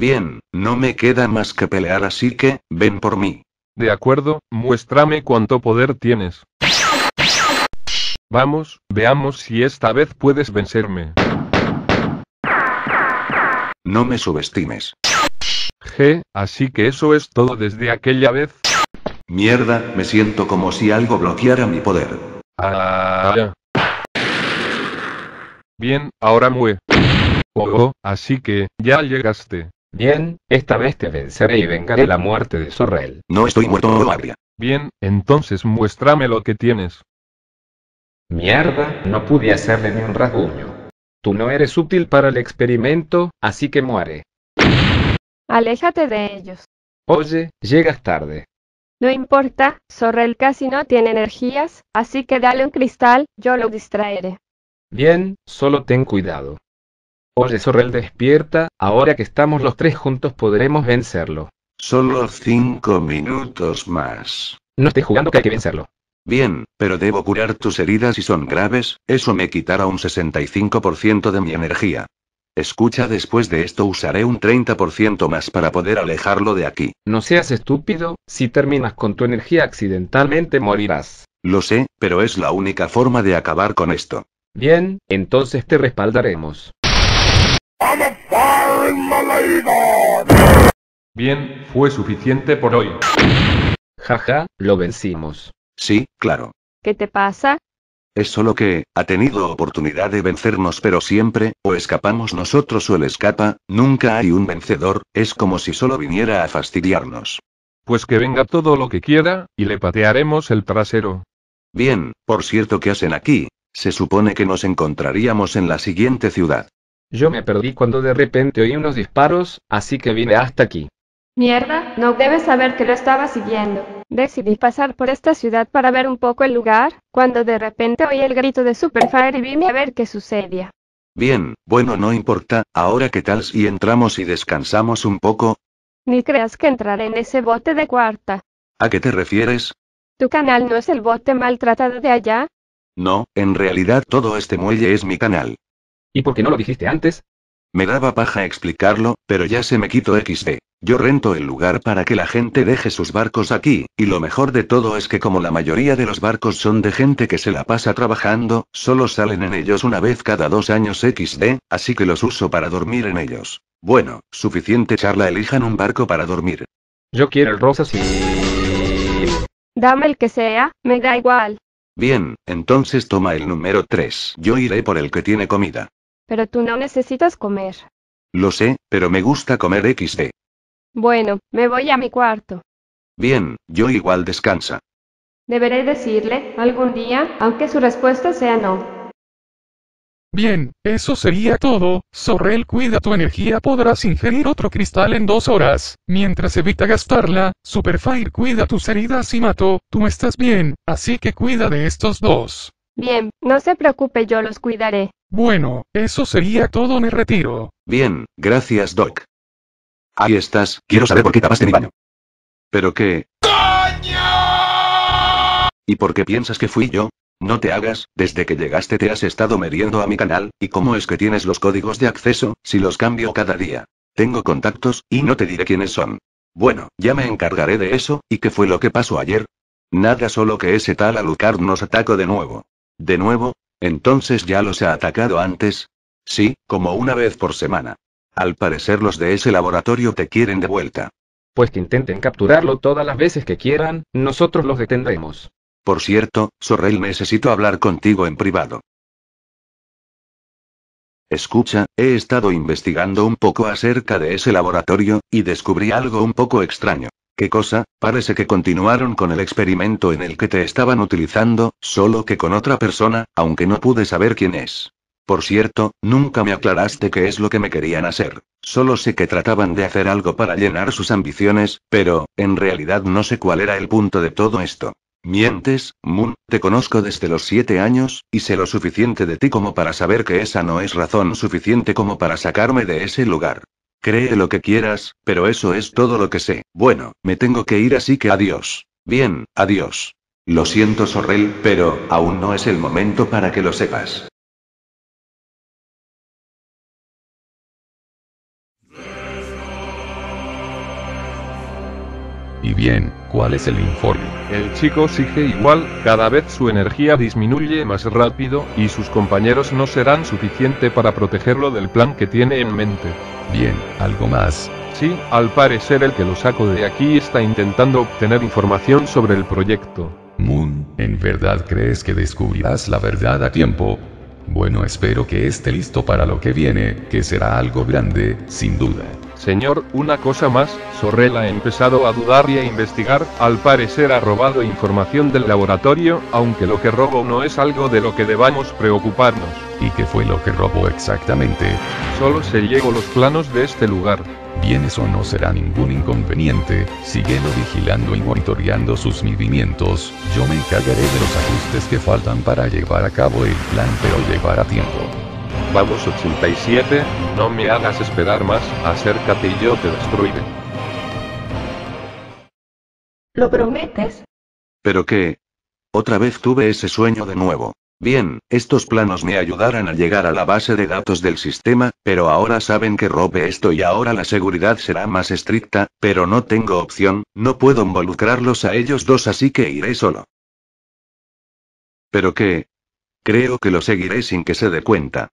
Bien, no me queda más que pelear así que, ven por mí. De acuerdo, muéstrame cuánto poder tienes. Vamos, veamos si esta vez puedes vencerme. No me subestimes. G, así que eso es todo desde aquella vez. Mierda, me siento como si algo bloqueara mi poder. Ah, Bien, ahora mué. oh, así que, ya llegaste. Bien, esta vez te venceré y vengaré la muerte de Sorrel. No estoy muerto, oh guardia Bien, entonces muéstrame lo que tienes. Mierda, no pude hacerle ni un rasguño. Tú no eres útil para el experimento, así que muere. Aléjate de ellos. Oye, llegas tarde. No importa, Sorrel casi no tiene energías, así que dale un cristal, yo lo distraeré. Bien, solo ten cuidado. Oye Sorrel despierta, ahora que estamos los tres juntos podremos vencerlo. Solo cinco minutos más. No estoy jugando que hay que vencerlo. Bien, pero debo curar tus heridas y son graves, eso me quitará un 65% de mi energía. Escucha, después de esto usaré un 30% más para poder alejarlo de aquí. No seas estúpido, si terminas con tu energía accidentalmente morirás. Lo sé, pero es la única forma de acabar con esto. Bien, entonces te respaldaremos. Bien, fue suficiente por hoy. Jaja, lo vencimos. Sí, claro. ¿Qué te pasa? Es solo que, ha tenido oportunidad de vencernos pero siempre, o escapamos nosotros o él escapa, nunca hay un vencedor, es como si solo viniera a fastidiarnos. Pues que venga todo lo que quiera, y le patearemos el trasero. Bien, por cierto, ¿qué hacen aquí? Se supone que nos encontraríamos en la siguiente ciudad. Yo me perdí cuando de repente oí unos disparos, así que vine hasta aquí. Mierda, no debes saber que lo estaba siguiendo. Decidí pasar por esta ciudad para ver un poco el lugar, cuando de repente oí el grito de Superfire y vine a ver qué sucedía. Bien, bueno, no importa, ahora qué tal si entramos y descansamos un poco. Ni creas que entraré en ese bote de cuarta. ¿A qué te refieres? ¿Tu canal no es el bote maltratado de allá? No, en realidad todo este muelle es mi canal. ¿Y por qué no lo dijiste antes? Me daba paja explicarlo, pero ya se me quitó XD. Yo rento el lugar para que la gente deje sus barcos aquí, y lo mejor de todo es que como la mayoría de los barcos son de gente que se la pasa trabajando, solo salen en ellos una vez cada dos años XD, así que los uso para dormir en ellos. Bueno, suficiente charla, elijan un barco para dormir. Yo quiero el rosa sí. Dame el que sea, me da igual. Bien, entonces toma el número 3. Yo iré por el que tiene comida. Pero tú no necesitas comer. Lo sé, pero me gusta comer XD. Bueno, me voy a mi cuarto. Bien, yo igual descansa. Deberé decirle, algún día, aunque su respuesta sea no. Bien, eso sería todo. Sorrel cuida tu energía, podrás ingerir otro cristal en dos horas, mientras evita gastarla. Superfire cuida tus heridas y mato, tú estás bien, así que cuida de estos dos. Bien, no se preocupe, yo los cuidaré. Bueno, eso sería todo, me retiro. Bien, gracias, Doc. Ahí estás, quiero saber por qué tapaste mi baño. ¿Pero qué? ¡Coño! ¿Y por qué piensas que fui yo? No te hagas, desde que llegaste te has estado meriendo a mi canal, ¿y cómo es que tienes los códigos de acceso, si los cambio cada día? Tengo contactos, y no te diré quiénes son. Bueno, ya me encargaré de eso, ¿y qué fue lo que pasó ayer? Nada, solo que ese tal Alucard nos atacó de nuevo. De nuevo, entonces ya los ha atacado antes. Sí, como una vez por semana. Al parecer los de ese laboratorio te quieren de vuelta. Pues que intenten capturarlo todas las veces que quieran, nosotros los detendremos. Por cierto, Sorrel, necesito hablar contigo en privado. Escucha, he estado investigando un poco acerca de ese laboratorio, y descubrí algo un poco extraño. ¿Qué cosa? Parece que continuaron con el experimento en el que te estaban utilizando, solo que con otra persona, aunque no pude saber quién es. Por cierto, nunca me aclaraste qué es lo que me querían hacer. Solo sé que trataban de hacer algo para llenar sus ambiciones, pero, en realidad no sé cuál era el punto de todo esto. Mientes, Moon, te conozco desde los siete años, y sé lo suficiente de ti como para saber que esa no es razón suficiente como para sacarme de ese lugar. Cree lo que quieras, pero eso es todo lo que sé. Bueno, me tengo que ir así que adiós. Bien, adiós. Lo siento, Sorrel, pero aún no es el momento para que lo sepas. Y bien, ¿cuál es el informe? El chico sigue igual, cada vez su energía disminuye más rápido, y sus compañeros no serán suficiente para protegerlo del plan que tiene en mente. Bien, ¿algo más? Sí, al parecer el que lo saco de aquí está intentando obtener información sobre el proyecto. Moon, ¿en verdad crees que descubrirás la verdad a tiempo? Bueno, espero que esté listo para lo que viene, que será algo grande, sin duda. Señor, una cosa más, Sorrel ha empezado a dudar y a investigar, al parecer ha robado información del laboratorio, aunque lo que robó no es algo de lo que debamos preocuparnos. ¿Y qué fue lo que robó exactamente? Solo se llevó los planos de este lugar. Bien, eso no será ningún inconveniente, síguelo vigilando y monitoreando sus movimientos, yo me encargaré de los ajustes que faltan para llevar a cabo el plan pero llevará a tiempo. Vamos 87, no me hagas esperar más, acércate y yo te destruiré. ¿Lo prometes? ¿Pero qué? Otra vez tuve ese sueño de nuevo. Bien, estos planos me ayudarán a llegar a la base de datos del sistema, pero ahora saben que robe esto y ahora la seguridad será más estricta, pero no tengo opción, no puedo involucrarlos a ellos dos así que iré solo. ¿Pero qué? Creo que lo seguiré sin que se dé cuenta.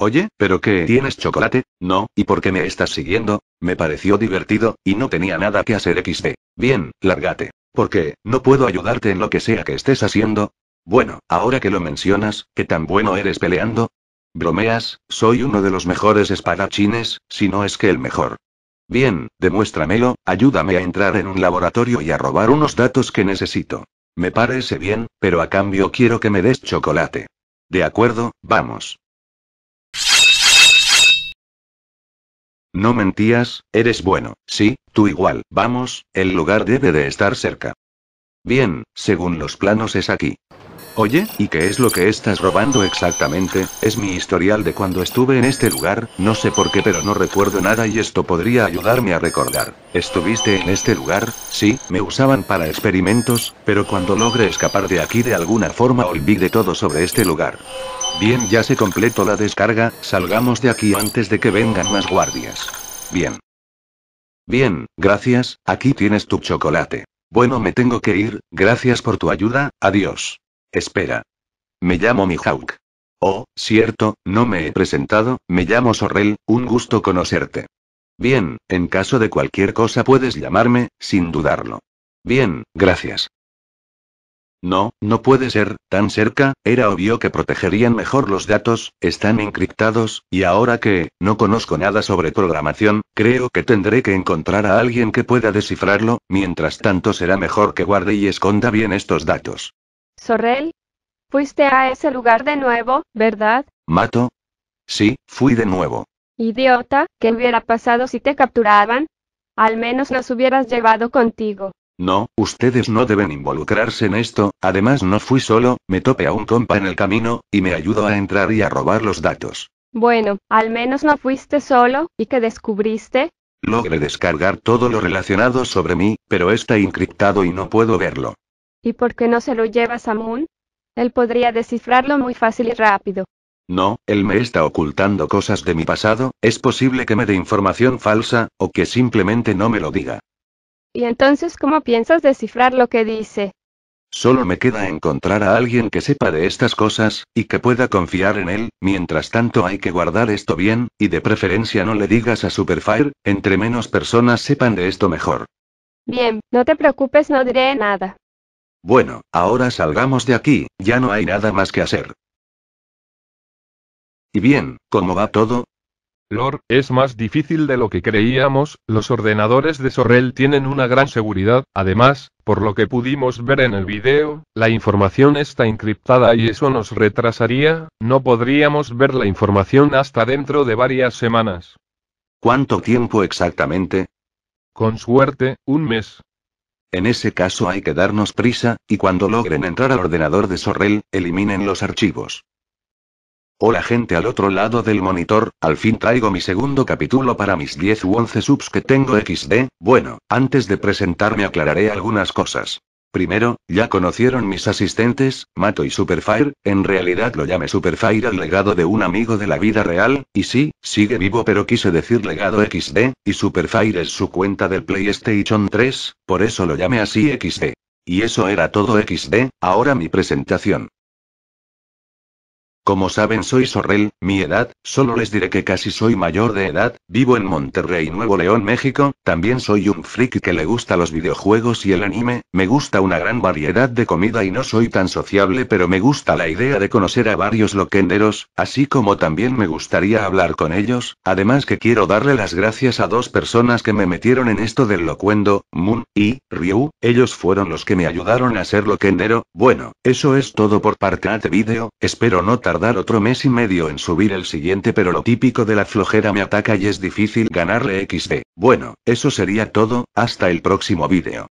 Oye, ¿pero qué? ¿Tienes chocolate? No, ¿y por qué me estás siguiendo? Me pareció divertido, y no tenía nada que hacer XD. Bien, lárgate. Porque, no puedo ayudarte en lo que sea que estés haciendo. Bueno, ahora que lo mencionas, ¿qué tan bueno eres peleando? Bromeas, soy uno de los mejores espadachines, si no es que el mejor. Bien, demuéstramelo, ayúdame a entrar en un laboratorio y a robar unos datos que necesito. Me parece bien, pero a cambio quiero que me des chocolate. De acuerdo, vamos. No mentías, eres bueno, sí, tú igual, vamos, el lugar debe de estar cerca. Bien, según los planos es aquí. Oye, ¿y qué es lo que estás robando exactamente? Es mi historial de cuando estuve en este lugar, no sé por qué pero no recuerdo nada y esto podría ayudarme a recordar. ¿Estuviste en este lugar? Sí, me usaban para experimentos, pero cuando logre escapar de aquí de alguna forma olvide todo sobre este lugar. Bien, ya se completó la descarga, salgamos de aquí antes de que vengan más guardias. Bien. Bien, gracias, aquí tienes tu chocolate. Bueno, me tengo que ir, gracias por tu ayuda, adiós. Espera. Me llamo Mihawk. Oh, cierto, no me he presentado, me llamo Sorrel, un gusto conocerte. Bien, en caso de cualquier cosa puedes llamarme, sin dudarlo. Bien, gracias. No, no puede ser, tan cerca, era obvio que protegerían mejor los datos, están encriptados, y ahora que, no conozco nada sobre programación, creo que tendré que encontrar a alguien que pueda descifrarlo, mientras tanto será mejor que guarde y esconda bien estos datos. Sorrel, fuiste a ese lugar de nuevo, ¿verdad? ¿Mato? Sí, fui de nuevo. Idiota, ¿qué hubiera pasado si te capturaban? Al menos nos hubieras llevado contigo. No, ustedes no deben involucrarse en esto, además no fui solo, me topé a un compa en el camino, y me ayudó a entrar y a robar los datos. Bueno, al menos no fuiste solo, ¿y qué descubriste? Logré descargar todo lo relacionado sobre mí, pero está encriptado y no puedo verlo. ¿Y por qué no se lo llevas a Moon? Él podría descifrarlo muy fácil y rápido. No, él me está ocultando cosas de mi pasado, es posible que me dé información falsa, o que simplemente no me lo diga. ¿Y entonces cómo piensas descifrar lo que dice? Solo me queda encontrar a alguien que sepa de estas cosas, y que pueda confiar en él, mientras tanto hay que guardar esto bien, y de preferencia no le digas a Superfire, entre menos personas sepan de esto mejor. Bien, no te preocupes, no diré nada. Bueno, ahora salgamos de aquí, ya no hay nada más que hacer. Y bien, ¿cómo va todo? Lord, es más difícil de lo que creíamos, los ordenadores de Sorrel tienen una gran seguridad, además, por lo que pudimos ver en el video, la información está encriptada y eso nos retrasaría, no podríamos ver la información hasta dentro de varias semanas. ¿Cuánto tiempo exactamente? Con suerte, un mes. En ese caso hay que darnos prisa, y cuando logren entrar al ordenador de Sorrel, eliminen los archivos. Hola gente al otro lado del monitor, al fin traigo mi segundo capítulo para mis 10 u 11 subs que tengo XD, bueno, antes de presentarme aclararé algunas cosas. Primero, ya conocieron mis asistentes, Mato y Superfire, en realidad lo llamé Superfire al legado de un amigo de la vida real, y sí, sigue vivo pero quise decir legado XD, y Superfire es su cuenta del PlayStation 3, por eso lo llamé así XD. Y eso era todo XD, ahora mi presentación. Como saben soy Sorrel, mi edad, solo les diré que casi soy mayor de edad, vivo en Monterrey, Nuevo León, México, también soy un freak que le gusta los videojuegos y el anime, me gusta una gran variedad de comida y no soy tan sociable pero me gusta la idea de conocer a varios loquenderos, así como también me gustaría hablar con ellos, además que quiero darle las gracias a dos personas que me metieron en esto del locuendo, Moon y Ryu, ellos fueron los que me ayudaron a ser loquendero, bueno, eso es todo por parte de video, espero no tardar dar otro mes y medio en subir el siguiente, pero lo típico de la flojera me ataca y es difícil ganarle XD. Bueno, eso sería todo, hasta el próximo vídeo.